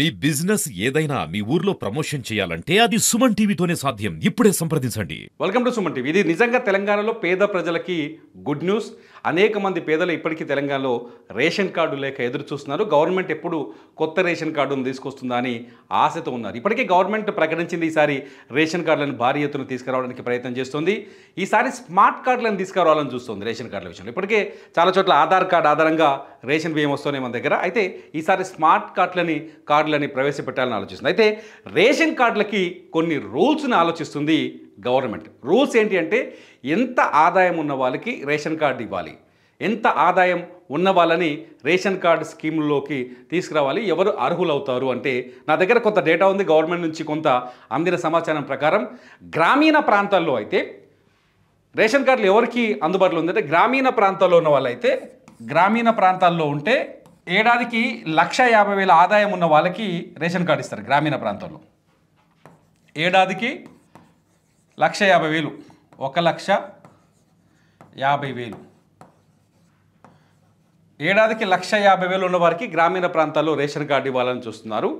మీ business ఏదైనా మీ ఊర్లో promotion చేయాలంటే అది సుమన్ టీవీతోనే సాధ్యం ఇప్పుడే సంప్రదించండి వెల్కమ్ టు సుమన్ టీవీ ఇది నిజంగా తెలంగాణలో పేద ప్రజలకి గుడ్ న్యూస్ అనేక మంది పేదలు ఇప్పటికీ తెలంగాణలో రేషన్ కార్డు లేక ఎదురు చూస్తున్నారు గవర్నమెంట్ ఎప్పుడు కొత్త రేషన్ కార్డును తీసుకొస్తుందా అని ఆశతో ఉన్నారు ఇప్పటికే గవర్నమెంట్ ప్రకటించింది ఈసారి రేషన్ కార్డులను భారీ ఎత్తున తీసుకురావడానికి ప్రయత్నం చేస్తుంది ఈసారి స్మార్ట్ కార్డులను తీసుకురావాలని చూస్తుంది రేషన్ కార్డుల విషయంలో ఇప్పటికే చాలా చోట్ల ఆధార్ కార్డు ఆధారంగా రేషన్ బియ్యం వస్తూనే మన దగ్గర అయితే ఈసారి స్మార్ట్ కార్డులని కార్డులని ప్రవేశపెట్టాలని ఆలోచిస్తుంది అయితే రేషన్ కార్డులకి కొన్ని రూల్స్ని ఆలోచిస్తుంది గవర్నమెంట్ రూల్స్ ఏంటి అంటే ఎంత ఆదాయం ఉన్న వాళ్ళకి రేషన్ కార్డు ఇవ్వాలి ఎంత ఆదాయం ఉన్న వాళ్ళని రేషన్ కార్డు స్కీమ్లోకి తీసుకురావాలి ఎవరు అర్హులవుతారు అంటే నా దగ్గర కొంత డేటా ఉంది గవర్నమెంట్ నుంచి కొంత అందిన సమాచారం ప్రకారం గ్రామీణ ప్రాంతాల్లో అయితే రేషన్ కార్డులు ఎవరికి అందుబాటులో ఉందంటే గ్రామీణ ప్రాంతాల్లో ఉన్న వాళ్ళైతే గ్రామీణ ప్రాంతాల్లో ఉంటే ఏడాదికి లక్ష యాభై వేల ఆదాయం ఉన్న వాళ్ళకి రేషన్ కార్డు ఇస్తారు గ్రామీణ ప్రాంతాల్లో ఏడాదికి లక్ష యాభై వేలు ఒక లక్ష యాభై వేలు ఏడాదికి లక్ష యాభై వేలు ఉన్న వారికి గ్రామీణ ప్రాంతాల్లో రేషన్ కార్డు ఇవ్వాలని చూస్తున్నారు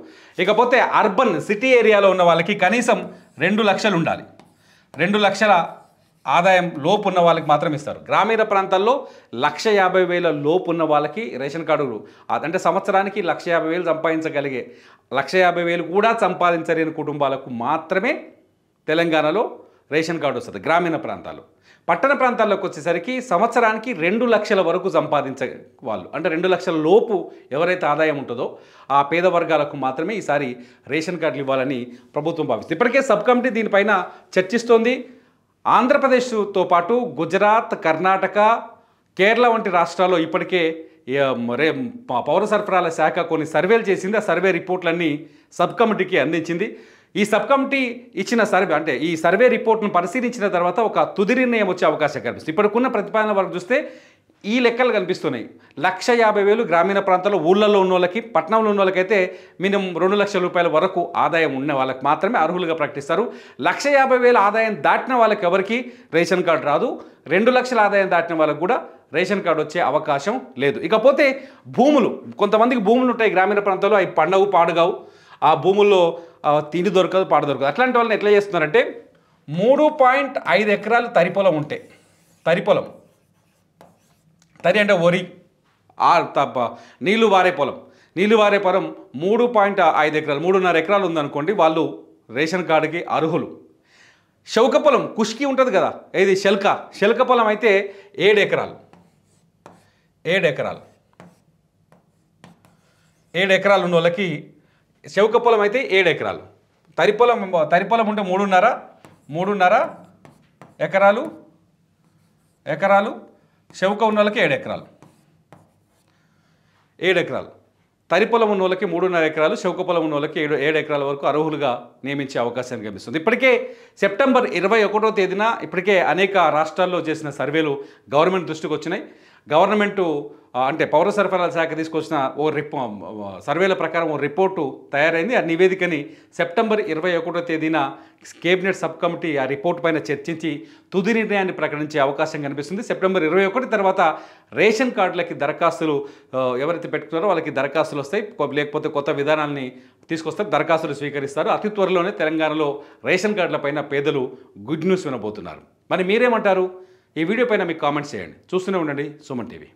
ఇకపోతే అర్బన్ సిటీ ఏరియాలో ఉన్న వాళ్ళకి కనీసం రెండు లక్షలు ఉండాలి రెండు లక్షల ఆదాయం లోపు ఉన్న వాళ్ళకి మాత్రం ఇస్తారు గ్రామీణ ప్రాంతాల్లో లక్ష యాభై వేల లోపు ఉన్న వాళ్ళకి రేషన్ కార్డులు అంటే సంవత్సరానికి లక్ష యాభై వేలు సంపాదించగలిగే లక్ష యాభై వేలు కూడా సంపాదించలేని కుటుంబాలకు మాత్రమే తెలంగాణలో రేషన్ కార్డు వస్తుంది గ్రామీణ ప్రాంతాలు పట్టణ ప్రాంతాల్లోకి వచ్చేసరికి సంవత్సరానికి రెండు లక్షల వరకు సంపాదించే వాళ్ళు అంటే రెండు లక్షల లోపు ఎవరైతే ఆదాయం ఉంటుందో ఆ పేద వర్గాలకు మాత్రమే ఈసారి రేషన్ కార్డులు ఇవ్వాలని ప్రభుత్వం భావిస్తుంది ఇప్పటికే సబ్ కమిటీ దీనిపైన చర్చిస్తోంది ఆంధ్రప్రదేశ్తో పాటు గుజరాత్ కర్ణాటక కేరళ వంటి రాష్ట్రాల్లో ఇప్పటికే రే పౌర సరఫరాల శాఖ కొన్ని సర్వేలు చేసింది ఆ సర్వే రిపోర్ట్లన్నీ సబ్ కమిటీకి అందించింది ఈ సబ్ కమిటీ ఇచ్చిన సర్వే అంటే ఈ సర్వే రిపోర్ట్ను పరిశీలించిన తర్వాత ఒక తుది నిర్ణయం వచ్చే అవకాశం కనిపిస్తుంది ఇప్పటికున్న ప్రతిపాదన వరకు చూస్తే ఈ లెక్కలు కనిపిస్తున్నాయి లక్ష యాభై వేలు గ్రామీణ ప్రాంతాల్లో ఊళ్ళల్లో ఉన్న వాళ్ళకి పట్టణంలో ఉన్న వాళ్ళకైతే మినిమం రెండు లక్షల రూపాయల వరకు ఆదాయం ఉన్న వాళ్ళకి మాత్రమే అర్హులుగా ప్రకటిస్తారు లక్ష యాభై వేల ఆదాయం దాటిన వాళ్ళకి ఎవరికి రేషన్ కార్డు రాదు రెండు లక్షల ఆదాయం దాటిన వాళ్ళకు కూడా రేషన్ కార్డు వచ్చే అవకాశం లేదు ఇకపోతే భూములు కొంతమందికి భూములు ఉంటాయి గ్రామీణ ప్రాంతాల్లో అవి పండవు పాడుగావు ఆ భూముల్లో తిండి దొరకదు పాట దొరకదు అట్లాంటి వాళ్ళని ఎట్లా చేస్తున్నారంటే మూడు పాయింట్ ఐదు ఎకరాలు తరి పొలం ఉంటే తరి పొలం తరి అంటే వరి తప్ప నీళ్లు వారే పొలం నీళ్లు వారే పొలం మూడు పాయింట్ ఐదు ఎకరాలు మూడున్నర ఎకరాలు ఉందనుకోండి వాళ్ళు రేషన్ కార్డుకి అర్హులు శౌక పొలం కుష్కి ఉంటుంది కదా ఏది శల్క శల్క పొలం అయితే ఏడు ఎకరాలు ఏడు ఎకరాలు ఏడు ఎకరాలు ఉన్న వాళ్ళకి చౌక పొలం అయితే ఏడు ఎకరాలు తరి పొలం తరి పొలం ఉంటే మూడున్నర మూడున్నర ఎకరాలు ఎకరాలు చౌక ఉన్న వాళ్ళకి ఏడు ఎకరాలు ఏడు ఎకరాలు తరి పొలం ఉన్న వాళ్ళకి మూడున్నర ఎకరాలు చౌక పొలం ఉన్న వాళ్ళకి ఏడు ఏడు ఎకరాల వరకు అర్హులుగా నియమించే అవకాశాన్ని కనిపిస్తుంది ఇప్పటికే సెప్టెంబర్ ఇరవై ఒకటో తేదీన ఇప్పటికే అనేక రాష్ట్రాల్లో చేసిన సర్వేలు గవర్నమెంట్ దృష్టికి వచ్చినాయి గవర్నమెంటు అంటే పౌర సరఫరాల శాఖ తీసుకొచ్చిన ఓ రిపో సర్వేల ప్రకారం ఓ రిపోర్టు తయారైంది ఆ నివేదికని సెప్టెంబర్ ఇరవై ఒకటో తేదీన కేబినెట్ సబ్ కమిటీ ఆ రిపోర్ట్ పైన చర్చించి తుది నిర్ణయాన్ని ప్రకటించే అవకాశం కనిపిస్తుంది సెప్టెంబర్ ఇరవై ఒకటి తర్వాత రేషన్ కార్డులకి దరఖాస్తులు ఎవరైతే పెట్టుకున్నారో వాళ్ళకి దరఖాస్తులు వస్తాయి లేకపోతే కొత్త విధానాన్ని తీసుకొస్తారు దరఖాస్తులు స్వీకరిస్తారు అతి త్వరలోనే తెలంగాణలో రేషన్ కార్డులపైన పేదలు గుడ్ న్యూస్ వినబోతున్నారు మరి మీరేమంటారు ఈ వీడియో పైన మీకు కామెంట్స్ చేయండి చూస్తూనే ఉండండి సుమన్ టీవీ